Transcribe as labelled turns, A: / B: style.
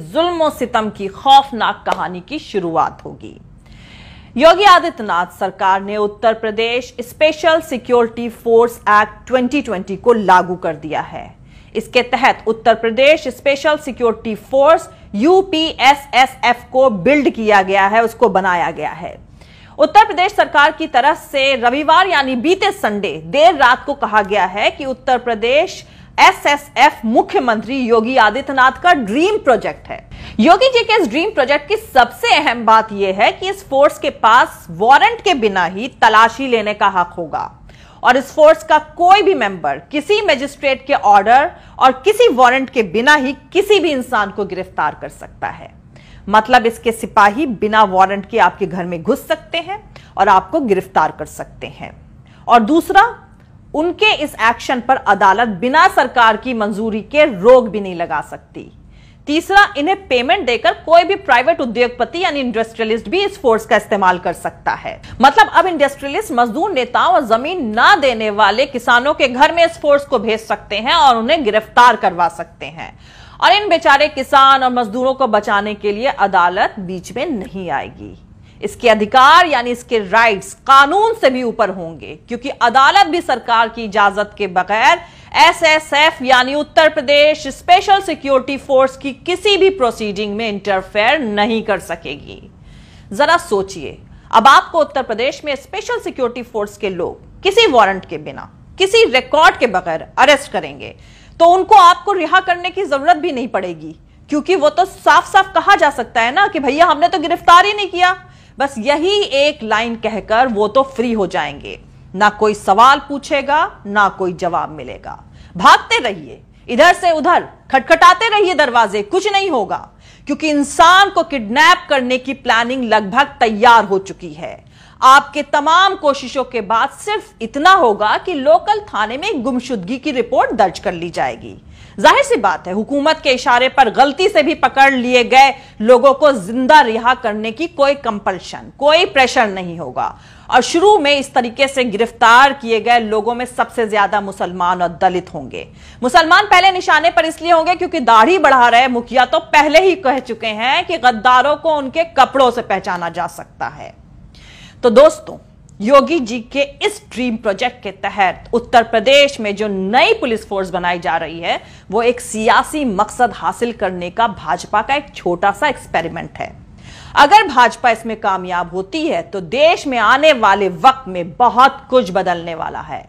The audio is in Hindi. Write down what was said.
A: जुल्म सितम की खौफनाक कहानी की शुरुआत होगी योगी आदित्यनाथ सरकार ने Uttar Pradesh special security force act 2020 को लागू कर दिया है इसके तहत Uttar Pradesh special security force UPSSF को बिल्ड किया गया है उसको बनाया गया है उत्तर प्रदेश सरकार की तरफ से रविवार यानी बीते संडे देर रात को कहा गया है कि उत्तर प्रदेश एसएसएफ मुख्यमंत्री योगी आदित्यनाथ का ड्रीम प्रोजेक्ट है योगी जी के इस ड्रीम प्रोजेक्ट की सबसे अहम बात यह है कि इस फोर्स के पास वारंट के बिना ही तलाशी लेने का हक होगा और इस फोर्स का कोई भी मेंबर किसी मजिस्ट्रेट के ऑर्डर और किसी वारंट के बिना ही किसी भी इंसान को गिरफ्तार कर सकता है मतलब इसके सिपाही बिना वारंट के आपके घर में घुस सकते हैं और आपको गिरफ्तार कर सकते हैं और दूसरा उनके इस एक्शन पर अदालत बिना सरकार की मंजूरी के रोक भी नहीं लगा सकती तीसरा इन्हें पेमेंट देकर कोई भी प्राइवेट उद्योगपति यानी इंडस्ट्रियलिस्ट भी इस फोर्स का इस्तेमाल कर सकता है मतलब अब इंडस्ट्रियलिस्ट मजदूर नेताओं और जमीन ना देने वाले किसानों के घर में इस फोर्स को भेज सकते हैं और उन्हें गिरफ्तार करवा सकते हैं और इन बेचारे किसान और मजदूरों को बचाने के लिए अदालत बीच में नहीं आएगी इसके अधिकार यानी इसके राइट्स कानून से भी ऊपर होंगे क्योंकि अदालत भी सरकार की इजाजत के बगैर एसएसएफ यानी Uttar Pradesh special security force की किसी भी प्रोसीडिंग में इंटरफेयर नहीं कर सकेगी जरा सोचिए अब आपको उत्तर प्रदेश में स्पेशल सिक्योरिटी फोर्स के लोग किसी वारंट के बिना किसी रिकॉर्ड के बगैर अरेस्ट करेंगे तो उनको आपको रिहा करने की जरूरत भी नहीं पड़ेगी क्योंकि वो तो साफ साफ कहा जा सकता है ना कि भैया हमने तो गिरफ्तार ही नहीं किया बस यही एक लाइन कहकर वो तो फ्री हो जाएंगे ना कोई सवाल पूछेगा ना कोई जवाब मिलेगा भागते रहिए इधर से उधर खटखटाते रहिए दरवाजे कुछ नहीं होगा क्योंकि इंसान को किडनैप करने की प्लानिंग लगभग तैयार हो चुकी है आपके तमाम कोशिशों के बाद सिर्फ इतना होगा कि लोकल थाने में गुमशुदगी की रिपोर्ट दर्ज कर ली जाएगी जाहिर सी बात है हुकूमत के इशारे पर गलती से भी पकड़ लिए गए लोगों को जिंदा रिहा करने की कोई कंपल्शन कोई प्रेशर नहीं होगा और शुरू में इस तरीके से गिरफ्तार किए गए लोगों में सबसे ज्यादा मुसलमान और दलित होंगे मुसलमान पहले निशाने पर इसलिए होंगे क्योंकि दाढ़ी बढ़ा रहे मुखिया तो पहले ही कह चुके हैं कि गद्दारों को उनके कपड़ों से पहचाना जा सकता है तो दोस्तों योगी जी के इस ड्रीम प्रोजेक्ट के तहत उत्तर प्रदेश में जो नई पुलिस फोर्स बनाई जा रही है वो एक सियासी मकसद हासिल करने का भाजपा का एक छोटा सा एक्सपेरिमेंट है अगर भाजपा इसमें कामयाब होती है तो देश में आने वाले वक्त में बहुत कुछ बदलने वाला है